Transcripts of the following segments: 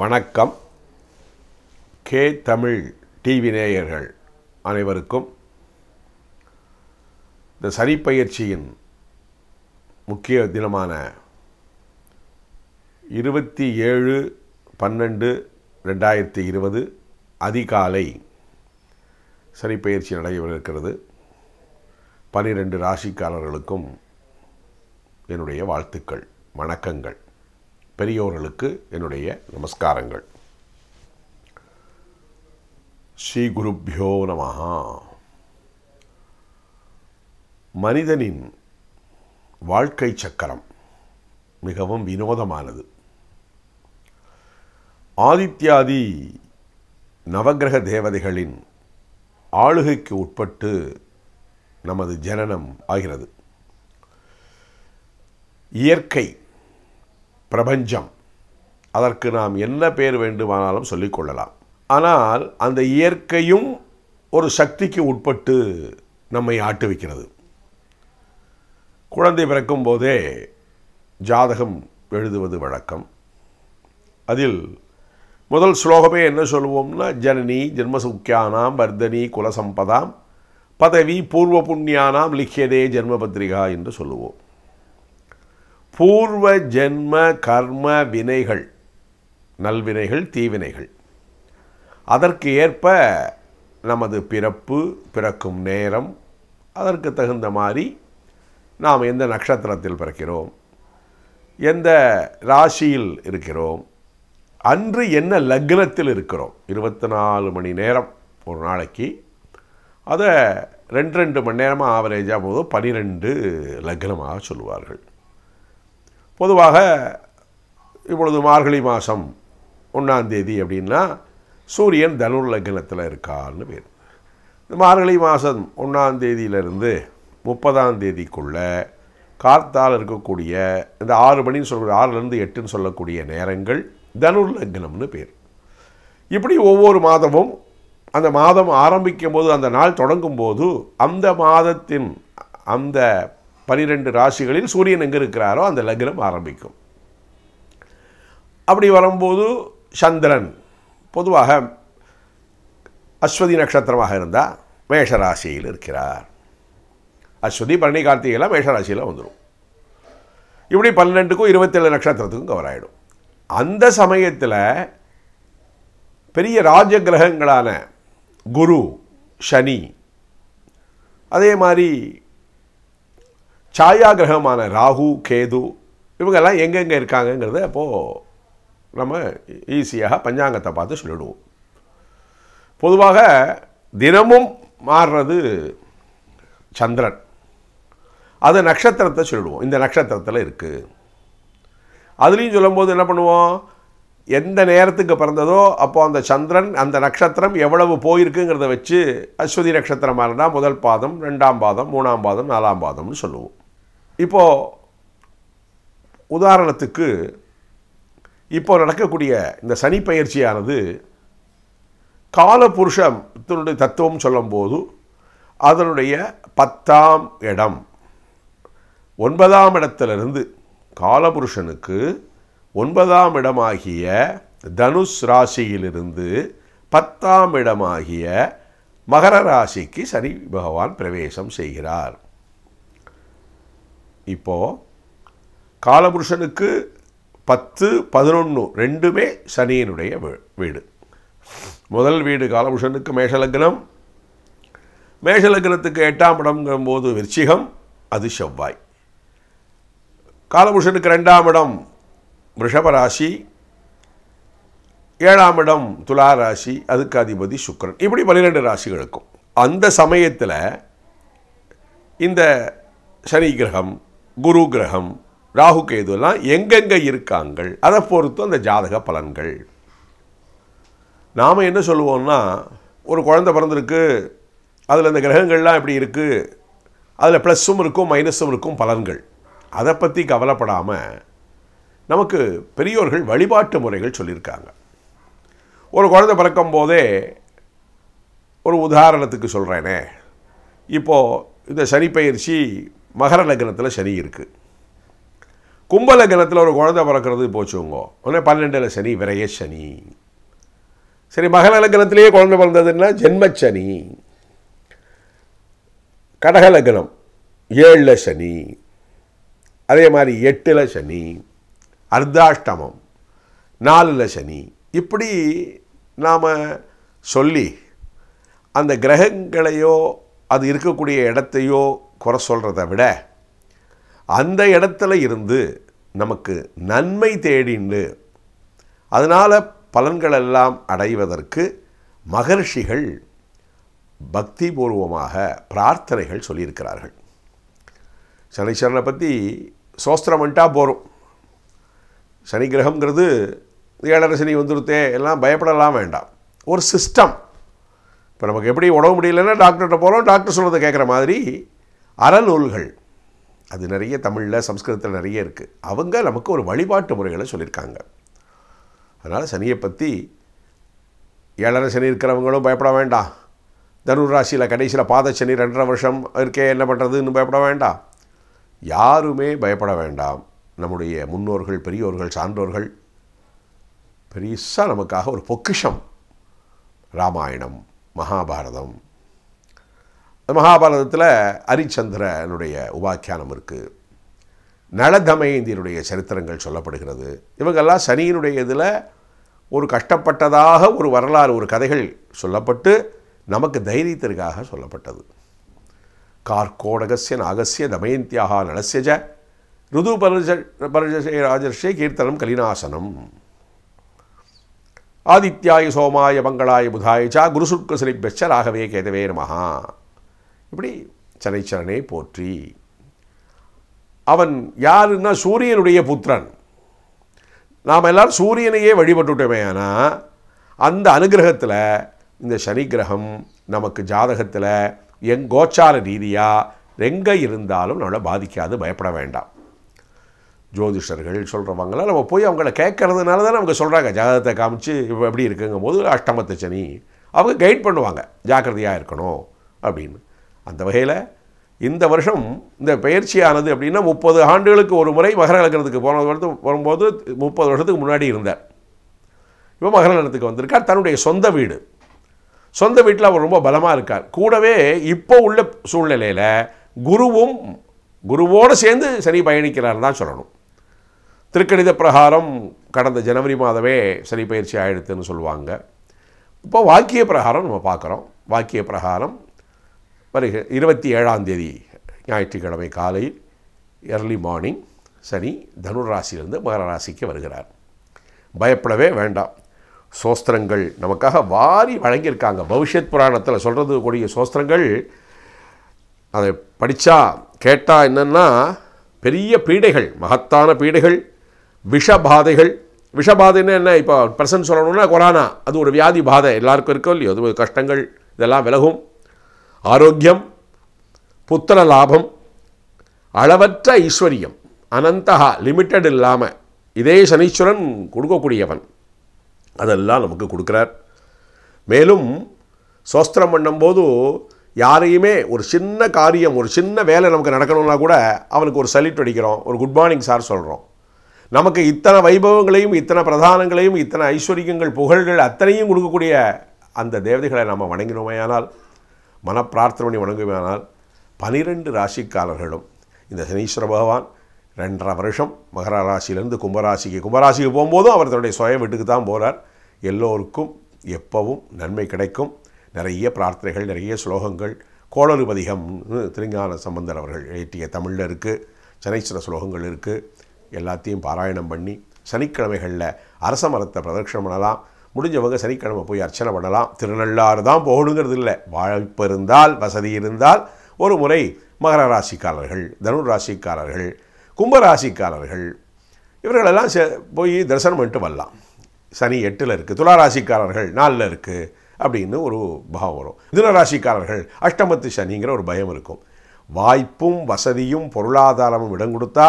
வணக்கம் K Tamil TV நேயர்கள் அனைவருக்கும் இந்த சனிப்பயிற்சியின் முக்கிய தினமான இருபத்தி ஏழு பன்னெண்டு ரெண்டாயிரத்தி இருபது அதிகாலை சனிப்பயிற்சி பயிற்சி நடைபெறவிருக்கிறது பனிரெண்டு ராசிக்காரர்களுக்கும் என்னுடைய வாழ்த்துக்கள் வணக்கங்கள் பெரியோர்களுக்கு என்னுடைய நமஸ்காரங்கள் ஸ்ரீ குருப்பியோ நமஹா மனிதனின் வாழ்க்கை சக்கரம் மிகவும் வினோதமானது ஆதித்யாதி நவகிரக தேவதைகளின் ஆளுகைக்கு உட்பட்டு நமது ஜனனம் ஆகிறது இயற்கை பிரபஞ்சம் அதற்கு நாம் என்ன பேர் வேண்டுமானாலும் சொல்லிக்கொள்ளலாம் ஆனால் அந்த இயற்கையும் ஒரு சக்திக்கு உட்பட்டு நம்மை ஆட்டுவிக்கிறது குழந்தை பிறக்கும் போதே ஜாதகம் எழுதுவது வழக்கம் அதில் முதல் ஸ்லோகமே என்ன சொல்லுவோம்னா ஜனனி ஜென்மசுக்கியானாம் வர்தனி குலசம்பதாம் பதவி பூர்வ புண்ணியானாம் லிக்கியதே ஜென்மபத்திரிகா என்று சொல்லுவோம் பூர்வ ஜென்ம கர்ம வினைகள் நல்வினைகள் தீவினைகள் அதற்கு ஏற்ப நமது பிறப்பு பிறக்கும் நேரம் அதற்கு தகுந்த மாதிரி நாம் எந்த நட்சத்திரத்தில் பிறக்கிறோம் எந்த ராசியில் இருக்கிறோம் அன்று என்ன லக்னத்தில் இருக்கிறோம் இருபத்தி நாலு மணி நேரம் ஒரு நாளைக்கு அதை ரெண்டு ரெண்டு மணி நேரமாக ஆவரேஜாக போதும் பனிரெண்டு லக்னமாக சொல்லுவார்கள் பொதுவாக இப்பொழுது மார்கழி மாதம் ஒன்றாந்தேதி அப்படின்னா சூரியன் தனுர் லக்னத்தில் இருக்கார்னு பேர் இந்த மார்கழி மாதம் தேதியிலிருந்து முப்பதாம் தேதிக்குள்ள கார்த்தால் இருக்கக்கூடிய இந்த ஆறு மணின்னு சொல்கிற ஆறுலேருந்து எட்டுன்னு சொல்லக்கூடிய நேரங்கள் தனுர் லக்னம்னு பேர் இப்படி ஒவ்வொரு மாதமும் அந்த மாதம் ஆரம்பிக்கும் போது அந்த நாள் தொடங்கும் போது அந்த மாதத்தின் அந்த பனிரெண்டு ராசிகளில் சூரியன் எங்கே இருக்கிறாரோ அந்த லக்னம் ஆரம்பிக்கும் அப்படி வரும்போது சந்திரன் பொதுவாக அஸ்வதி நட்சத்திரமாக இருந்தால் மேஷராசியில் இருக்கிறார் அஸ்வதி பழனி கார்த்திகைலாம் மேஷராசியில் வந்துடும் இப்படி பன்னெண்டுக்கும் இருபத்தேழு நட்சத்திரத்துக்கும் கவர் ஆகிடும் அந்த சமயத்தில் பெரிய ராஜ கிரகங்களான குரு சனி அதே மாதிரி சாயா கிரகமான ராகு கேது இவங்கெல்லாம் எங்கெங்கே இருக்காங்கிறத அப்போது நம்ம ஈஸியாக பஞ்சாங்கத்தை பார்த்து சொல்லிடுவோம் பொதுவாக தினமும் மாறுறது சந்திரன் அது நட்சத்திரத்தை சொல்லிடுவோம் இந்த நட்சத்திரத்தில் இருக்குது அதுலேயும் சொல்லும்போது என்ன பண்ணுவோம் எந்த நேரத்துக்கு பிறந்ததோ அப்போ அந்த சந்திரன் அந்த நட்சத்திரம் எவ்வளவு போயிருக்குங்கிறத வச்சு அஸ்வதி நட்சத்திரமாக இருந்தால் முதல் பாதம் ரெண்டாம் பாதம் மூணாம் பாதம் நாலாம் பாதம்னு சொல்லுவோம் இப்போது உதாரணத்துக்கு இப்போ நடக்கக்கூடிய இந்த சனி பயிற்சியானது புருஷத்தினுடைய தத்துவம் சொல்லும்போது அதனுடைய பத்தாம் இடம் ஒன்பதாம் இடத்திலிருந்து காலபுருஷனுக்கு ஒன்பதாம் இடமாகிய தனுஷ் ராசியிலிருந்து பத்தாம் இடமாகிய மகர ராசிக்கு சனி பகவான் பிரவேசம் செய்கிறார் இப்போது காலபுருஷனுக்கு பத்து பதினொன்று ரெண்டுமே சனியினுடைய வீடு முதல் வீடு காலபுருஷனுக்கு மேஷலக்னம் மேஷலக்னத்துக்கு எட்டாம் இடம்ங்கும் போது விருச்சிகம் அது செவ்வாய் காலபுருஷனுக்கு ரெண்டாம் இடம் ரிஷபராசி ஏழாம் இடம் துலா ராசி அதுக்கு அதிபதி சுக்கரன் இப்படி பன்னிரெண்டு ராசிகளுக்கும் அந்த சமயத்தில் இந்த சனி கிரகம் குரு கிரகம் ராகு எல்லாம் எங்கெங்கே இருக்காங்க அதை பொறுத்து அந்த ஜாதக பலன்கள் நாம் என்ன சொல்லுவோம்னா ஒரு குழந்தை பிறந்திருக்கு அதில் இந்த கிரகங்கள்லாம் எப்படி இருக்குது அதில் ப்ளஸ்ஸும் இருக்கும் மைனஸும் இருக்கும் பலன்கள் அதை பற்றி கவலைப்படாமல் நமக்கு பெரியோர்கள் வழிபாட்டு முறைகள் சொல்லியிருக்காங்க ஒரு குழந்தை பிறக்கும் போதே ஒரு உதாரணத்துக்கு சொல்கிறேனே இப்போது இந்த சனிப்பயிற்சி மகர லக்னத்தில் சனி இருக்குது கும்ப லக்னத்தில் ஒரு குழந்தை பிறக்கிறது போச்சுங்க உடனே பன்னெண்டில் சனி விரைய சனி சரி மகர லக்னத்திலேயே குழந்தை பிறந்ததுன்னா ஜென்மச்சனி கடக லக்னம் ஏழில் சனி அதே மாதிரி எட்டில் சனி அர்த்தாஷ்டமம் நாலில் சனி இப்படி நாம் சொல்லி அந்த கிரகங்களையோ அது இருக்கக்கூடிய இடத்தையோ குறை சொல்கிறத விட அந்த இடத்துல இருந்து நமக்கு நன்மை தேடிண்டு அதனால் பலன்களெல்லாம் அடைவதற்கு மகர்ஷிகள் பக்தி பூர்வமாக பிரார்த்தனைகள் சொல்லியிருக்கிறார்கள் சனீஸ்வரனை பற்றி சோஸ்திரமெண்ட்டாக போகிறோம் சனி கிரகங்கிறது ஏழரை வந்துருத்தே எல்லாம் பயப்படலாம் வேண்டாம் ஒரு சிஸ்டம் இப்போ நமக்கு எப்படி உடம்பு முடியலன்னா டாக்டர்கிட்ட போகிறோம் டாக்டர் சொல்கிறத கேட்குற மாதிரி அறநூல்கள் அது நிறைய தமிழில் சம்ஸ்கிருதத்தில் நிறைய இருக்குது அவங்க நமக்கு ஒரு வழிபாட்டு முறைகளை சொல்லியிருக்காங்க அதனால் சனியை பற்றி ஏழரை சனி இருக்கிறவங்களும் பயப்பட வேண்டாம் ராசியில் கடைசியில் பாத சனி ரெண்டரை வருஷம் இருக்கே என்ன பண்ணுறதுன்னு பயப்பட வேண்டாம் யாருமே பயப்பட வேண்டாம் நம்முடைய முன்னோர்கள் பெரியோர்கள் சான்றோர்கள் பெருசாக நமக்காக ஒரு பொக்கிஷம் ராமாயணம் மகாபாரதம் மகாபாரதத்தில் ஹரிச்சந்திரனுடைய உபாக்கியானம் இருக்குது நலதமயந்தியனுடைய சரித்திரங்கள் சொல்லப்படுகிறது இவங்கெல்லாம் சனியினுடைய இதில் ஒரு கஷ்டப்பட்டதாக ஒரு வரலாறு ஒரு கதைகள் சொல்லப்பட்டு நமக்கு தைரியத்திற்காக சொல்லப்பட்டது கார்கோடகசிய நாகசிய தமயந்தியாக நலசியஜ ருது பரஜ பரஜே ராஜர்ஷே கீர்த்தனம் கலினாசனம் ஆதித்யாய சோமாய மங்களாய புதாய சா குருசுர்க்கசனிப்பெச்ச ராகவே கேதவே மகா இப்படி சனைச்சரனே போற்றி அவன் யாருன்னா சூரியனுடைய புத்திரன் நாம் எல்லாரும் சூரியனையே வழிபட்டுட்டோமே ஆனால் அந்த அனுகிரகத்தில் இந்த சனி கிரகம் நமக்கு ஜாதகத்தில் எங் கோச்சார ரீதியாக எங்கே இருந்தாலும் நம்மளை பாதிக்காது பயப்பட வேண்டாம் ஜோதிஷர்கள் சொல்கிறவங்களாம் நம்ம போய் அவங்கள கேட்கறதுனால தான் நமக்கு சொல்கிறாங்க ஜாதகத்தை காமிச்சு இப்போ எப்படி இருக்குங்கும் போது அஷ்டமத்து சனி அவங்க கைட் பண்ணுவாங்க ஜாக்கிரதையாக இருக்கணும் அப்படின்னு அந்த வகையில் இந்த வருஷம் இந்த பயிற்சியானது அப்படின்னா முப்பது ஆண்டுகளுக்கு ஒரு முறை மகர இலக்கணத்துக்கு போன வருடம் வரும்போது முப்பது வருஷத்துக்கு முன்னாடி இருந்தார் இப்போ மகர நலத்துக்கு வந்திருக்கார் தன்னுடைய சொந்த வீடு சொந்த வீட்டில் அவர் ரொம்ப பலமாக இருக்கார் கூடவே இப்போ உள்ள சூழ்நிலையில் குருவும் குருவோடு சேர்ந்து சரி பயணிக்கிறார் தான் சொல்லணும் திருக்கணித பிரகாரம் கடந்த ஜனவரி மாதமே சனி பயிற்சி ஆயிடுத்துன்னு சொல்லுவாங்க இப்போ வாக்கிய பிரகாரம் நம்ம பார்க்குறோம் வாக்கிய பிரகாரம் வருக இருபத்தி ஏழாம் தேதி ஞாயிற்றுக்கிழமை காலை எர்லி மார்னிங் சனி தனுராசியிலிருந்து மகர ராசிக்கு வருகிறார் பயப்படவே வேண்டாம் சோஸ்திரங்கள் நமக்காக வாரி வழங்கியிருக்காங்க பவிஷ்யத் புராணத்தில் சொல்கிறது கூடிய சோஸ்திரங்கள் அதை படித்தா கேட்டால் என்னென்னா பெரிய பீடைகள் மகத்தான பீடைகள் விஷபாதைகள் விஷபாதைன்னு என்ன இப்போ பிரசன்ட் சொல்லணும்னா கொரானா அது ஒரு வியாதி பாதை எல்லாருக்கும் இருக்கோ இல்லையோ அது கஷ்டங்கள் இதெல்லாம் விலகும் ஆரோக்கியம் புத்திர லாபம் அளவற்ற ஐஸ்வர்யம் அனந்தகா லிமிட்டட் இல்லாமல் இதே சனீஸ்வரன் கொடுக்கக்கூடியவன் அதெல்லாம் நமக்கு கொடுக்குறார் மேலும் சோஸ்திரம் பண்ணும்போது யாரையுமே ஒரு சின்ன காரியம் ஒரு சின்ன வேலை நமக்கு நடக்கணும்னா கூட அவனுக்கு ஒரு சல்யூட் அடிக்கிறோம் ஒரு குட் மார்னிங் சார் சொல்கிறோம் நமக்கு இத்தனை வைபவங்களையும் இத்தனை பிரதானங்களையும் இத்தனை ஐஸ்வர்யங்கள் புகழ்கள் அத்தனையும் கொடுக்கக்கூடிய அந்த தேவதைகளை நாம் வணங்கினோமே ஆனால் மனப்பிரார்த்தனை வணங்குமானால் பனிரெண்டு ராசிக்காரர்களும் இந்த சனீஸ்வர பகவான் ரெண்டரை வருஷம் மகர ராசியிலேருந்து கும்பராசிக்கு கும்பராசிக்கு போகும்போதும் அவர் தன்னுடைய சுய வீட்டுக்கு தான் போகிறார் எல்லோருக்கும் எப்பவும் நன்மை கிடைக்கும் நிறைய பிரார்த்தனைகள் நிறைய ஸ்லோகங்கள் கோளறுபதிகம்னு திருங்கான சம்பந்தர் அவர்கள் இயற்றிய தமிழில் இருக்குது சனீஸ்வர ஸ்லோகங்கள் இருக்குது எல்லாத்தையும் பாராயணம் பண்ணி சனிக்கிழமைகளில் அரச மரத்தை பிரதட்சணம் பண்ணலாம் முடிஞ்சவங்க சனிக்கிழமை போய் அர்ச்சனை பண்ணலாம் திருநள்ளாறு தான் போகணுங்கிறது இல்லை வாய்ப்பு இருந்தால் வசதி இருந்தால் ஒரு முறை மகர ராசிக்காரர்கள் தனு ராசிக்காரர்கள் கும்பராசிக்காரர்கள் இவர்களெல்லாம் போய் தரிசனம் பண்ணிட்டு வரலாம் சனி எட்டில் இருக்குது துலா ராசிக்காரர்கள் நாலில் இருக்குது அப்படின்னு ஒரு பாவம் வரும் மிதுன ராசிக்காரர்கள் அஷ்டமத்து சனிங்கிற ஒரு பயம் இருக்கும் வாய்ப்பும் வசதியும் பொருளாதாரமும் இடம் கொடுத்தா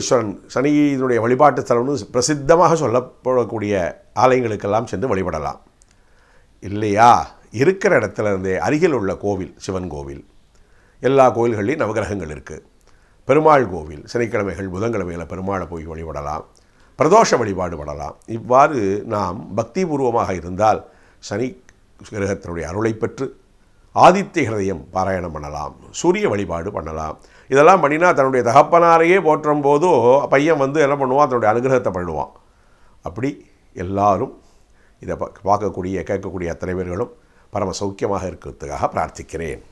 ஈஸ்வரன் சனியினுடைய வழிபாட்டு தலைவனு பிரசித்தமாக சொல்லப்படக்கூடிய ஆலயங்களுக்கெல்லாம் சென்று வழிபடலாம் இல்லையா இருக்கிற இடத்துல இருந்தே அருகில் உள்ள கோவில் சிவன் கோவில் எல்லா கோவில்கள்லையும் நவகிரகங்கள் இருக்குது பெருமாள் கோவில் சனிக்கிழமைகள் புதன்கிழமைகளை பெருமாளை போய் வழிபடலாம் பிரதோஷ வழிபாடு படலாம் இவ்வாறு நாம் பக்திபூர்வமாக இருந்தால் சனி கிரகத்தினுடைய அருளை பெற்று ஆதித்ய ஹிரதயம் பாராயணம் பண்ணலாம் சூரிய வழிபாடு பண்ணலாம் இதெல்லாம் பண்ணினா தன்னுடைய தகப்பனாரையே போற்றும் போதோ பையன் வந்து என்ன பண்ணுவான் தன்னுடைய அனுகிரகத்தை பண்ணுவான் அப்படி எல்லாரும் இதை பார்க்கக்கூடிய கேட்கக்கூடிய அத்தனை பேர்களும் பரம சௌக்கியமாக இருக்கிறதுக்காக பிரார்த்திக்கிறேன்